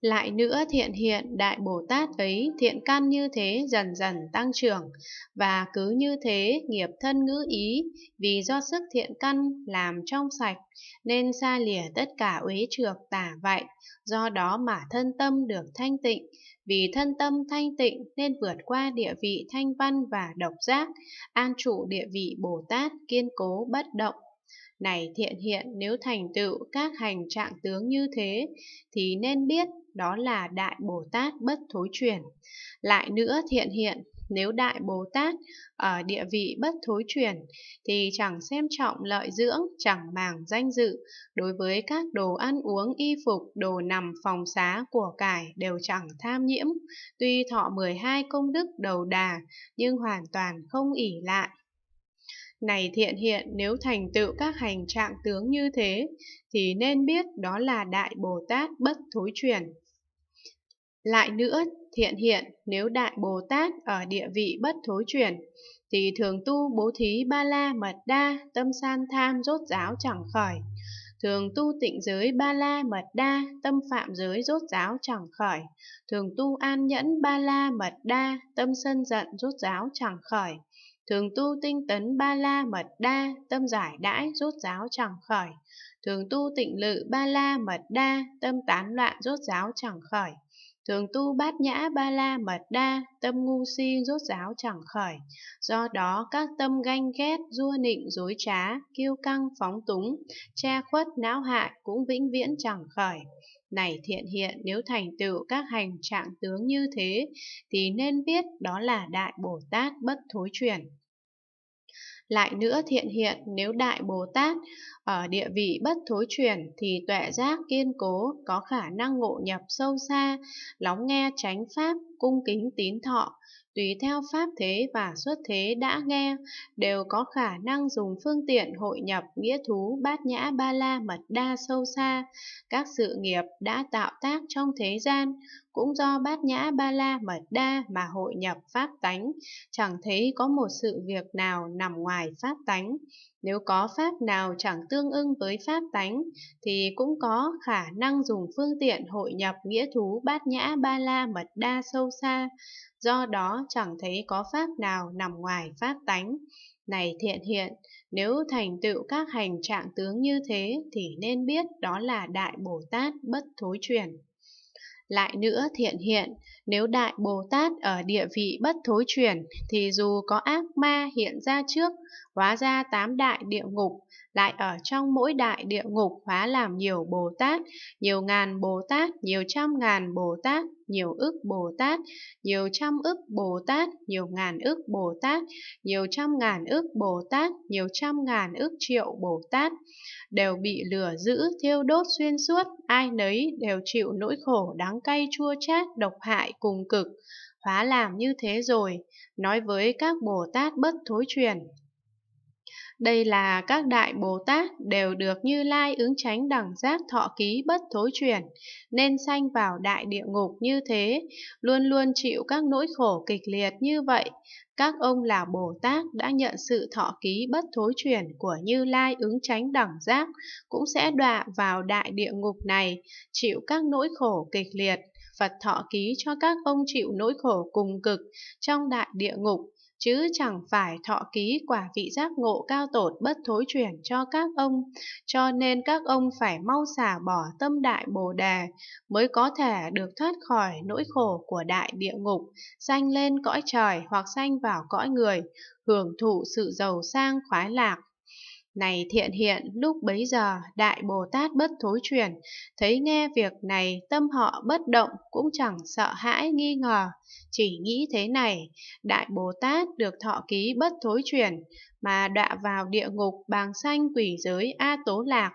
Lại nữa thiện hiện Đại Bồ Tát ấy thiện căn như thế dần dần tăng trưởng, và cứ như thế nghiệp thân ngữ ý, vì do sức thiện căn làm trong sạch, nên xa lìa tất cả uế trược tả vậy, do đó mà thân tâm được thanh tịnh, vì thân tâm thanh tịnh nên vượt qua địa vị thanh văn và độc giác, an trụ địa vị Bồ Tát kiên cố bất động này thiện hiện nếu thành tựu các hành trạng tướng như thế, thì nên biết đó là Đại Bồ Tát bất thối chuyển. Lại nữa thiện hiện, nếu Đại Bồ Tát ở địa vị bất thối chuyển, thì chẳng xem trọng lợi dưỡng, chẳng màng danh dự, đối với các đồ ăn uống, y phục, đồ nằm, phòng xá, của cải đều chẳng tham nhiễm, tuy thọ 12 công đức đầu đà, nhưng hoàn toàn không ỉ lại. Này thiện hiện nếu thành tựu các hành trạng tướng như thế, thì nên biết đó là Đại Bồ Tát bất thối chuyển. Lại nữa, thiện hiện nếu Đại Bồ Tát ở địa vị bất thối chuyển, thì thường tu bố thí ba la mật đa, tâm san tham rốt giáo chẳng khởi. Thường tu tịnh giới ba la mật đa, tâm phạm giới rốt giáo chẳng khởi. Thường tu an nhẫn ba la mật đa, tâm sân giận rốt giáo chẳng khởi. Thường tu tinh tấn ba la mật đa, tâm giải đãi rốt giáo chẳng khởi. Thường tu tịnh lự ba la mật đa, tâm tán loạn rốt giáo chẳng khởi. Thường tu bát nhã ba la mật đa, tâm ngu si rốt giáo chẳng khởi. Do đó các tâm ganh ghét, dua nịnh, dối trá, kiêu căng, phóng túng, che khuất, não hại cũng vĩnh viễn chẳng khởi. Này thiện hiện nếu thành tựu các hành trạng tướng như thế thì nên biết đó là Đại Bồ Tát bất thối chuyển. Lại nữa thiện hiện nếu Đại Bồ Tát ở địa vị bất thối chuyển thì tuệ giác kiên cố có khả năng ngộ nhập sâu xa, lóng nghe chánh pháp cung kính tín thọ, tùy theo pháp thế và xuất thế đã nghe, đều có khả năng dùng phương tiện hội nhập nghĩa thú bát nhã ba la mật đa sâu xa. Các sự nghiệp đã tạo tác trong thế gian, cũng do bát nhã ba la mật đa mà hội nhập pháp tánh, chẳng thấy có một sự việc nào nằm ngoài pháp tánh. Nếu có pháp nào chẳng tương ưng với pháp tánh, thì cũng có khả năng dùng phương tiện hội nhập nghĩa thú bát nhã ba la mật đa sâu xa, do đó chẳng thấy có pháp nào nằm ngoài pháp tánh. Này thiện hiện, nếu thành tựu các hành trạng tướng như thế thì nên biết đó là Đại Bồ Tát bất thối chuyển. Lại nữa thiện hiện, nếu Đại Bồ Tát ở địa vị bất thối chuyển, thì dù có ác ma hiện ra trước, hóa ra tám đại địa ngục, lại ở trong mỗi đại địa ngục hóa làm nhiều Bồ Tát, nhiều ngàn Bồ Tát, nhiều trăm ngàn Bồ Tát, nhiều ức Bồ Tát, nhiều trăm ức Bồ Tát, nhiều ngàn ức Bồ Tát, nhiều trăm ngàn ức Bồ Tát, nhiều trăm ngàn ức triệu Bồ Tát, đều bị lửa giữ thiêu đốt xuyên suốt, ai nấy đều chịu nỗi khổ đáng đắng cay chua chát độc hại cùng cực, hóa làm như thế rồi, nói với các Bồ Tát bất thối truyền. Đây là các đại Bồ Tát đều được Như Lai ứng tránh đẳng giác thọ ký bất thối chuyển, nên sanh vào đại địa ngục như thế, luôn luôn chịu các nỗi khổ kịch liệt như vậy. Các ông là Bồ Tát đã nhận sự thọ ký bất thối chuyển của Như Lai ứng tránh đẳng giác, cũng sẽ đọa vào đại địa ngục này, chịu các nỗi khổ kịch liệt. Phật thọ ký cho các ông chịu nỗi khổ cùng cực trong đại địa ngục chứ chẳng phải thọ ký quả vị giác ngộ cao tột bất thối chuyển cho các ông, cho nên các ông phải mau xả bỏ tâm đại bồ đề mới có thể được thoát khỏi nỗi khổ của đại địa ngục, sanh lên cõi trời hoặc sanh vào cõi người, hưởng thụ sự giàu sang khoái lạc này thiện hiện, lúc bấy giờ Đại Bồ Tát bất thối chuyển, thấy nghe việc này tâm họ bất động cũng chẳng sợ hãi nghi ngờ, chỉ nghĩ thế này, Đại Bồ Tát được thọ ký bất thối chuyển, mà đọa vào địa ngục bàng sanh quỷ giới A Tố Lạc,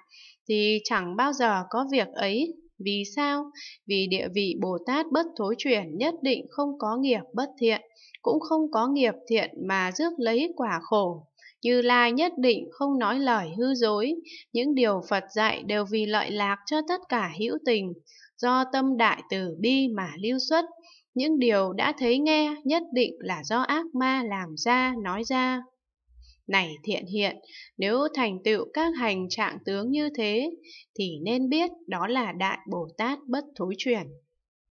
thì chẳng bao giờ có việc ấy. Vì sao? Vì địa vị Bồ Tát bất thối chuyển nhất định không có nghiệp bất thiện, cũng không có nghiệp thiện mà rước lấy quả khổ. Như Lai nhất định không nói lời hư dối, những điều Phật dạy đều vì lợi lạc cho tất cả hữu tình, do tâm đại từ bi mà lưu xuất. Những điều đã thấy nghe nhất định là do ác ma làm ra, nói ra. Này thiện hiện, nếu thành tựu các hành trạng tướng như thế, thì nên biết đó là Đại Bồ Tát bất thối chuyển.